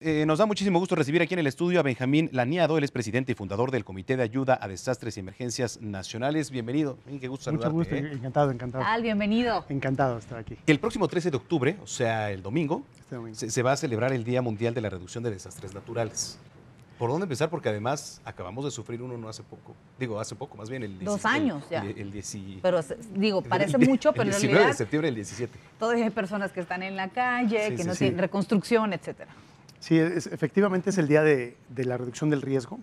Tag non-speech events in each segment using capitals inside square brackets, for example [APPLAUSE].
Eh, nos da muchísimo gusto recibir aquí en el estudio a Benjamín Laniado, él es presidente y fundador del Comité de Ayuda a Desastres y Emergencias Nacionales. Bienvenido, qué gusto saludarte. Mucho gusto, ¿eh? encantado, encantado. Al, bienvenido. Encantado de estar aquí. El próximo 13 de octubre, o sea, el domingo, este Se, va a celebrar el Día Mundial de la Reducción de Desastres Naturales. ¿Por dónde empezar? Porque además acabamos de sufrir uno no hace poco. Digo, hace poco, más bien el... Dos años ya. El, Pero digo, parece [LAUGHS] mucho, pero... El 19 de septiembre el 17. Todavía hay personas que están en la calle, que no tienen reconstrucción, etcétera. Sí, efectivamente es el día de, la reducción del riesgo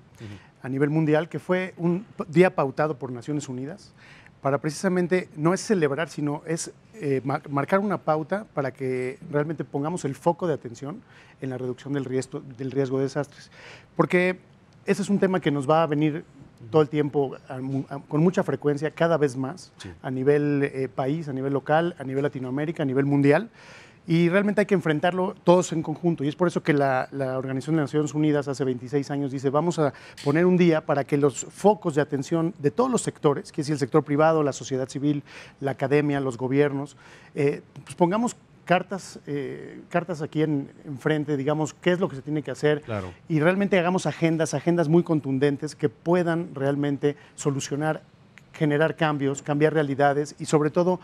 a nivel mundial, que fue un día pautado por Naciones Unidas para precisamente no es celebrar, sino es eh, marcar una pauta para que realmente pongamos el foco de atención en la reducción del riesgo, del riesgo de desastres. Porque ese es un tema que nos va a venir todo el tiempo, con mucha frecuencia, cada vez más, a nivel eh, país, a nivel local, a nivel Latinoamérica, a nivel mundial y realmente hay que enfrentarlo todos en conjunto. Y es por eso que la, Organización de Naciones Unidas hace 26 años dice, vamos a poner un día para que los focos de atención de todos los sectores, que es el sector privado, la sociedad civil, la academia, los gobiernos, eh, pues pongamos cartas, eh, cartas aquí enfrente, digamos, qué es lo que se tiene que hacer y realmente hagamos agendas, agendas muy contundentes que puedan realmente solucionar, generar cambios, cambiar realidades y sobre todo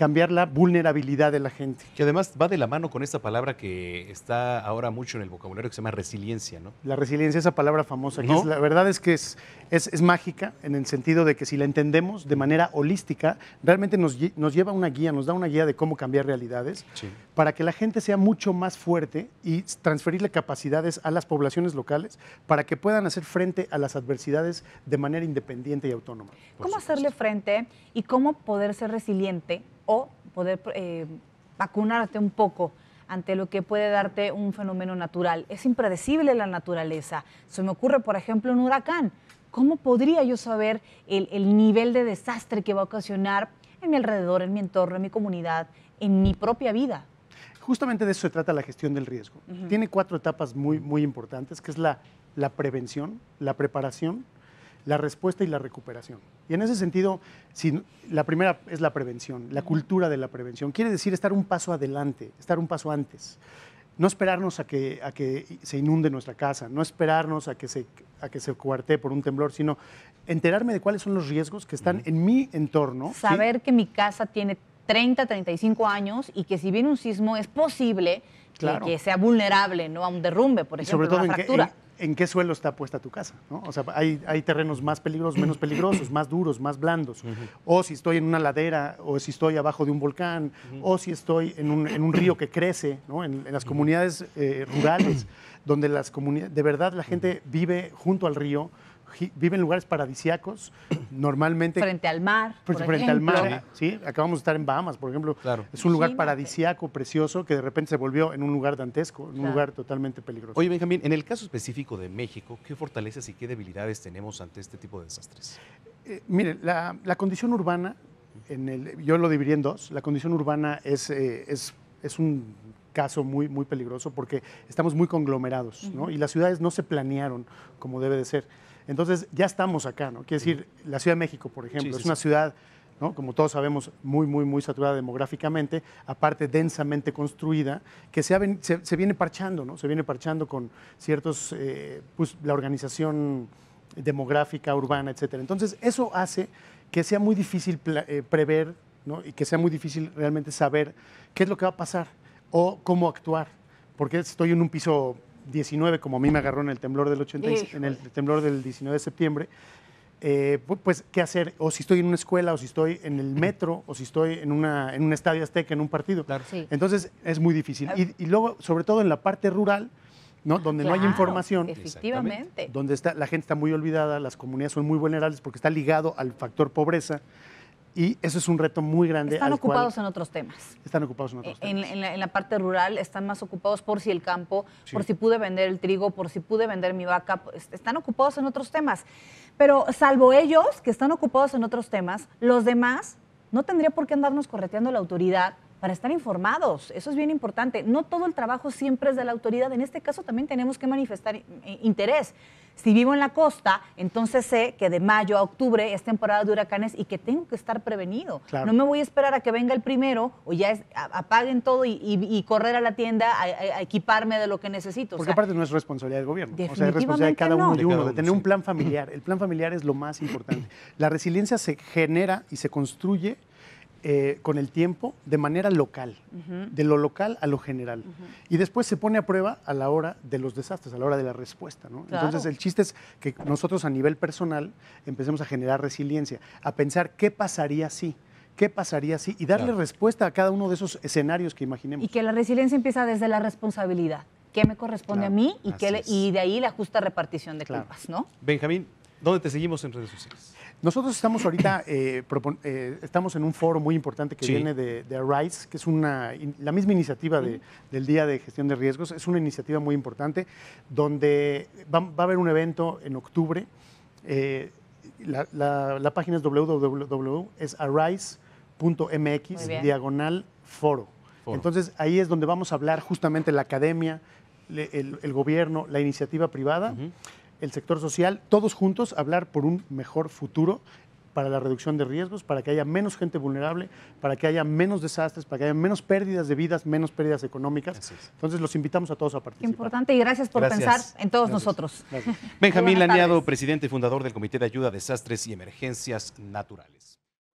cambiar la vulnerabilidad de la gente. Que además va de la mano con esta palabra que está ahora mucho en el vocabulario que se llama resiliencia, ¿no? La resiliencia, esa palabra famosa, la verdad es que es, es, mágica en el sentido de que si la entendemos de manera holística, realmente nos, nos lleva una guía, nos da una guía de cómo cambiar realidades para que la gente sea mucho más fuerte y transferirle capacidades a las poblaciones locales para que puedan hacer frente a las adversidades de manera independiente y autónoma. ¿Cómo hacerle frente y cómo poder ser resiliente? o poder eh, vacunarte un poco ante lo que puede darte un fenómeno natural. Es impredecible la naturaleza. Se me ocurre, por ejemplo, un huracán. ¿Cómo podría yo saber el, nivel de desastre que va a ocasionar en mi alrededor, en mi entorno, en mi comunidad, en mi propia vida? Justamente de eso se trata la gestión del riesgo. Tiene cuatro etapas muy, muy importantes, que es la, la prevención, la preparación, la respuesta y la recuperación. Y en ese sentido, si, la primera es la prevención, la cultura de la prevención. Quiere decir estar un paso adelante, estar un paso antes. No esperarnos a que, a que se inunde nuestra casa, no esperarnos a que se, a que se por un temblor, sino enterarme de cuáles son los riesgos que están en mi entorno. Saber que mi casa tiene 30, 35 años y que si viene un sismo es posible que, sea vulnerable ¿no? a un derrumbe, por ejemplo, a una fractura en qué suelo está puesta tu casa. O sea, hay, terrenos más peligrosos, menos [CLEARS THROAT] peligrosos, más duros, más blandos. O si estoy en una ladera, o si estoy abajo de un volcán, o si estoy en un, río que crece, ¿no? en, las comunidades eh, rurales, donde las comunidades... de verdad la gente vive junto al río viven en lugares paradisiacos, normalmente... Frente al mar. frente al mar, ¿sí? Acabamos de estar en Bahamas, por ejemplo. Es un lugar paradisiaco, precioso, que de repente se volvió en un lugar dantesco, un lugar totalmente peligroso. Oye, Benjamín, en el caso específico de México, ¿qué fortalezas y qué debilidades tenemos ante este tipo de desastres? Eh, mire, la, la, condición urbana, en el, yo lo dividiría en dos. La condición urbana es, eh, es, un caso muy, muy peligroso porque estamos muy conglomerados ¿no? y las ciudades no se planearon como debe de ser. Entonces, ya estamos acá, ¿no? Quiere decir, la Ciudad de México, por ejemplo, es una ciudad, ¿no? como todos sabemos, muy, muy, muy saturada demográficamente, aparte densamente construida, que se, viene parchando, ¿no? Se viene parchando con ciertos, eh, pues, la organización demográfica, urbana, etcétera. Entonces, eso hace que sea muy difícil eh, prever ¿no? y que sea muy difícil realmente saber qué es lo que va a pasar o cómo actuar, porque estoy en un piso 19, como a mí me agarró en el temblor del, en el temblor del 19 de septiembre, eh, pues qué hacer, o si estoy en una escuela, o si estoy en el metro, o si estoy en, una, en un estadio azteca, en un partido. Claro. Entonces es muy difícil. Ah. Y, luego, sobre todo en la parte rural, ¿no? Ah, donde no hay información, efectivamente. donde está, la gente está muy olvidada, las comunidades son muy vulnerables porque está ligado al factor pobreza. Y eso es un reto muy grande. Están ocupados en otros temas. Están ocupados en otros en, temas. En la, parte rural están más ocupados por si el campo, por si pude vender el trigo, por si pude vender mi vaca. Pues, están ocupados en otros temas. Pero salvo ellos, que están ocupados en otros temas, los demás no tendría por qué andarnos correteando la autoridad para estar informados. Eso es bien importante. No todo el trabajo siempre es de la autoridad. En este caso también tenemos que manifestar interés. Si vivo en la costa, entonces sé que de mayo a octubre es temporada de huracanes y que tengo que estar prevenido. No me voy a esperar a que venga el primero o ya es, apaguen todo y, correr a la tienda a, equiparme de lo que necesito. Porque aparte no es responsabilidad del gobierno. O sea, es responsabilidad de cada uno de, tener un plan familiar. El plan familiar es lo más importante. [CLEARS THROAT] La resiliencia se genera y se construye eh, con el tiempo de manera local, de lo local a lo general. Y después se pone a prueba a la hora de los desastres, a la hora de la respuesta. ¿no? Entonces el chiste es que nosotros a nivel personal empecemos a generar resiliencia, a pensar qué pasaría si. ¿Qué pasaría si? Y darle respuesta a cada uno de esos escenarios que imaginemos. Y que la resiliencia empieza desde la responsabilidad. ¿Qué me corresponde a mí? Y, qué y de ahí la justa repartición de culpas, ¿no? Benjamín, ¿Dónde te seguimos en redes sociales? Nosotros estamos ahorita, eh, eh, estamos en un foro muy importante que viene de, Arise, que es una, la misma iniciativa del Día de Gestión de Riesgos, es una iniciativa muy importante donde va, a haber un evento en octubre. Eh, la, página es wwwarisemx diagonal foro. Entonces ahí es donde vamos a hablar justamente la academia, el, gobierno, la iniciativa privada el sector social, todos juntos, hablar por un mejor futuro para la reducción de riesgos, para que haya menos gente vulnerable, para que haya menos desastres, para que haya menos pérdidas de vidas, menos pérdidas económicas. Entonces los invitamos a todos a participar. Importante y gracias por pensar en todos nosotros. Benjamín Laniado, presidente y fundador del Comité de Ayuda a Desastres y Emergencias Naturales.